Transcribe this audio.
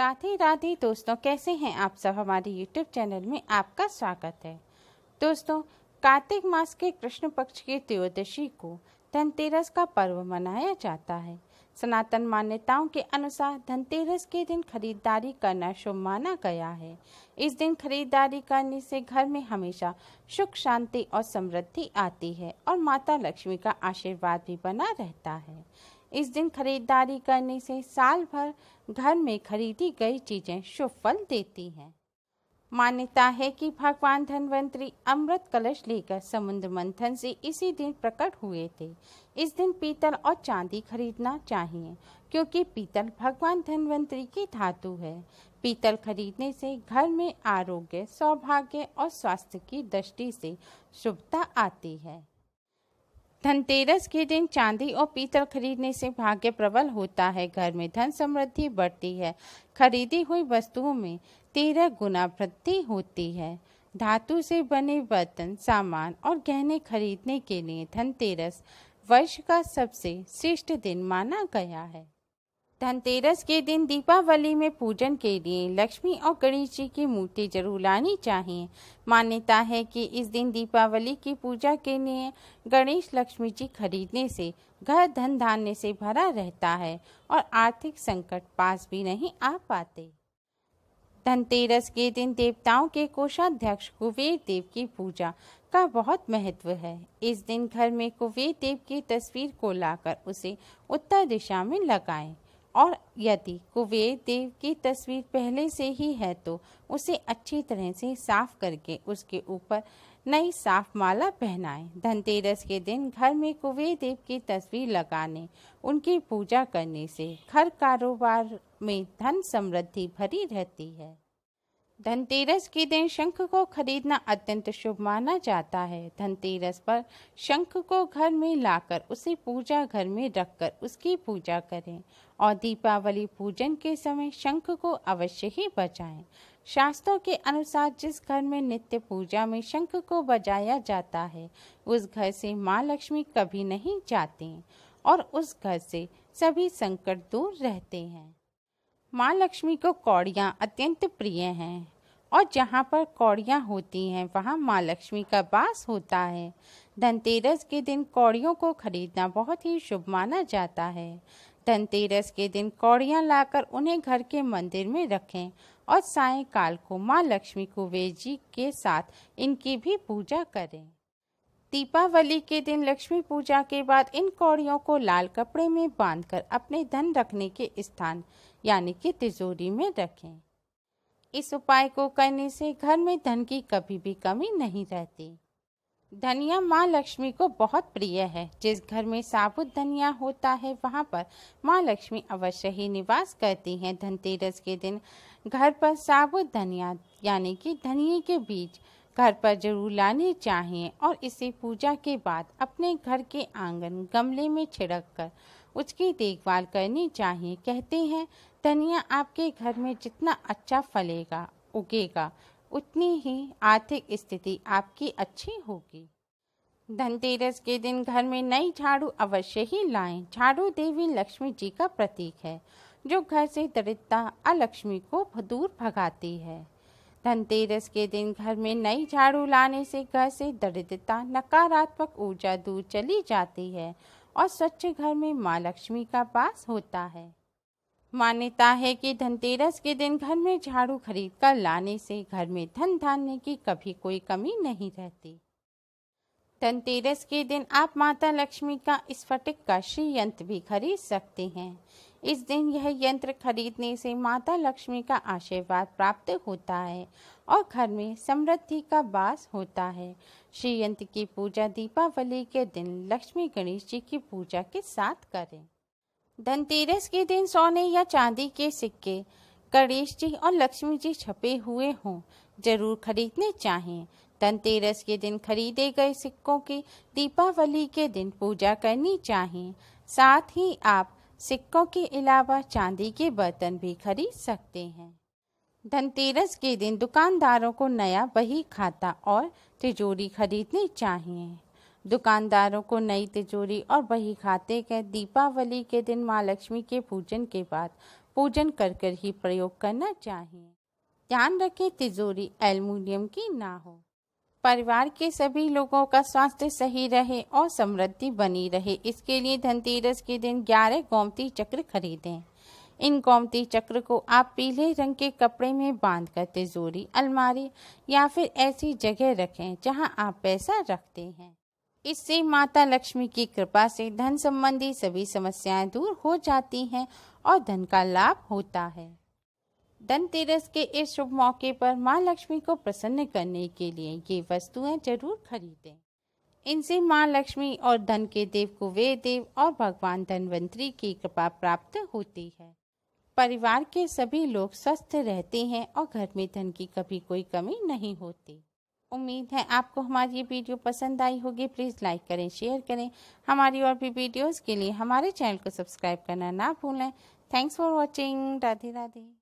राधे राधे दोस्तों कैसे हैं आप सब हमारे यूट्यूब चैनल में आपका स्वागत है दोस्तों कार्तिक मास के कृष्ण पक्ष की त्रयोदशी को धनतेरस का पर्व मनाया जाता है सनातन मान्यताओं के अनुसार धनतेरस के दिन खरीदारी करना शुभ माना गया है इस दिन खरीदारी करने से घर में हमेशा सुख शांति और समृद्धि आती है और माता लक्ष्मी का आशीर्वाद भी बना रहता है इस दिन खरीदारी करने से साल भर घर में खरीदी गई चीजें शुभ फल देती हैं मान्यता है कि भगवान धन्वंतरी अमृत कलश लेकर समुद्र मंथन से इसी दिन प्रकट हुए थे इस दिन पीतल और चांदी खरीदना चाहिए क्योंकि पीतल भगवान धनवंतरी की धातु है पीतल खरीदने से घर में आरोग्य सौभाग्य और स्वास्थ्य की दृष्टि से शुभता आती है धनतेरस के दिन चांदी और पीतल खरीदने से भाग्य प्रबल होता है घर में धन समृद्धि बढ़ती है खरीदी हुई वस्तुओं में तेरह गुना वृद्धि होती है धातु से बने बर्तन सामान और गहने खरीदने के लिए धनतेरस वर्ष का सबसे श्रेष्ठ दिन माना गया है धनतेरस के दिन दीपावली में पूजन के लिए लक्ष्मी और गणेश जी की मूर्ति जरूर लानी चाहिए मान्यता है कि इस दिन दीपावली की पूजा के लिए गणेश लक्ष्मी जी खरीदने से घर धन धान्य से भरा रहता है और आर्थिक संकट पास भी नहीं आ पाते धनतेरस के दिन देवताओं के कोषाध्यक्ष कुबेर देव की पूजा का बहुत महत्व है इस दिन घर में कुबेर देव की तस्वीर को लाकर उसे उत्तर दिशा में लगाएं। और यदि कुबेर देव की तस्वीर पहले से ही है तो उसे अच्छी तरह से साफ करके उसके ऊपर नई साफ माला पहनाएं। धनतेरस के दिन घर में कुबेर देव की तस्वीर लगाने उनकी पूजा करने से घर कारोबार में धन समृद्धि भरी रहती है धनतेरस के दिन शंख को खरीदना अत्यंत शुभ माना जाता है धनतेरस पर शंख को घर में लाकर उसे पूजा घर में रखकर उसकी पूजा करें और दीपावली पूजन के समय शंख को अवश्य ही बजाएं। शास्त्रों के अनुसार जिस घर में नित्य पूजा में शंख को बजाया जाता है उस घर से माँ लक्ष्मी कभी नहीं जाती और उस घर से सभी संकट दूर रहते हैं माँ लक्ष्मी को कौड़ियाँ अत्यंत प्रिय हैं और जहाँ पर कौड़ियाँ होती हैं वहाँ माँ लक्ष्मी का वास होता है धनतेरस के दिन कौड़ियों को खरीदना बहुत ही शुभ माना जाता है धनतेरस के दिन कौड़ियाँ लाकर उन्हें घर के मंदिर में रखें और सायंकाल को माँ लक्ष्मी कुबेर जी के साथ इनकी भी पूजा करें दीपावली के दिन लक्ष्मी पूजा के बाद इन कौड़ियों को लाल कपड़े में बांधकर अपने धन रखने के स्थान यानी कि तिजोरी में रखें इस उपाय को करने से घर में धन की कभी भी कमी नहीं रहती धनिया माँ लक्ष्मी को बहुत प्रिय है जिस घर में साबुत धनिया होता है वहाँ पर माँ लक्ष्मी अवश्य ही निवास करती हैं धनतेरस के दिन घर पर साबुत धनिया यानी कि धनिए के बीज घर पर जरूर लाने चाहिए और इसे पूजा के बाद अपने घर के आंगन गमले में छिड़क कर उसकी देखभाल करनी चाहिए कहते हैं धनिया आपके घर में जितना अच्छा फलेगा उगेगा उतनी ही आर्थिक स्थिति आपकी अच्छी होगी धनतेरस के दिन घर में नई झाड़ू अवश्य ही लाएं। झाड़ू देवी लक्ष्मी जी का प्रतीक है जो घर से दरिद्रता अलक्ष्मी को दूर भगाती है धनतेरस के दिन घर में नई झाड़ू लाने से घर से दरिद्रता नकारात्मक ऊर्जा दूर चली जाती है और स्वच्छ घर में माँ लक्ष्मी का पास होता है मान्यता है कि धनतेरस के दिन घर में झाड़ू खरीद कर लाने से घर में धन धान्य की कभी कोई कमी नहीं रहती धनतेरस के दिन आप माता लक्ष्मी का स्फटिक का श्री यंत्र भी खरीद सकते हैं इस दिन यह यंत्र खरीदने से माता लक्ष्मी का आशीर्वाद प्राप्त होता है और घर में समृद्धि का वास होता है श्री यंत्र की पूजा दीपावली के दिन लक्ष्मी गणेश जी की पूजा के साथ करें धनतेरस के दिन सोने या चांदी के सिक्के गणेश जी और लक्ष्मी जी छपे हुए हों जरूर खरीदने चाहें धनतेरस के दिन खरीदे गए सिक्कों की दीपावली के दिन पूजा करनी चाहिए साथ ही आप सिक्कों के अलावा चांदी के बर्तन भी खरीद सकते हैं धनतेरस के दिन दुकानदारों को नया बही खाता और तिजोरी खरीदनी चाहिए दुकानदारों को नई तिजोरी और बही खाते के दीपावली के दिन माँ लक्ष्मी के पूजन के बाद पूजन कर कर ही प्रयोग करना चाहिए ध्यान रखें तिजोरी एल्युमिनियम की ना हो परिवार के सभी लोगों का स्वास्थ्य सही रहे और समृद्धि बनी रहे इसके लिए धनतेरस के दिन ग्यारह गोमती चक्र खरीदें इन गोमती चक्र को आप पीले रंग के कपड़े में बांध कर तिजोरी अलमारी या फिर ऐसी जगह रखें जहां आप पैसा रखते हैं इससे माता लक्ष्मी की कृपा से धन संबंधी सभी समस्याएं दूर हो जाती हैं और धन का लाभ होता है धनतेरस के इस शुभ मौके पर माँ लक्ष्मी को प्रसन्न करने के लिए ये वस्तुएं जरूर खरीदें इनसे माँ लक्ष्मी और धन के देव कुबेर देव और भगवान धनवंतरी की कृपा प्राप्त होती है परिवार के सभी लोग स्वस्थ रहते हैं और घर में धन की कभी कोई कमी नहीं होती उम्मीद है आपको हमारी ये वीडियो पसंद आई होगी प्लीज़ लाइक करें शेयर करें हमारी और भी वीडियोस के लिए हमारे चैनल को सब्सक्राइब करना ना भूलें thanks for watching Radhe Radhe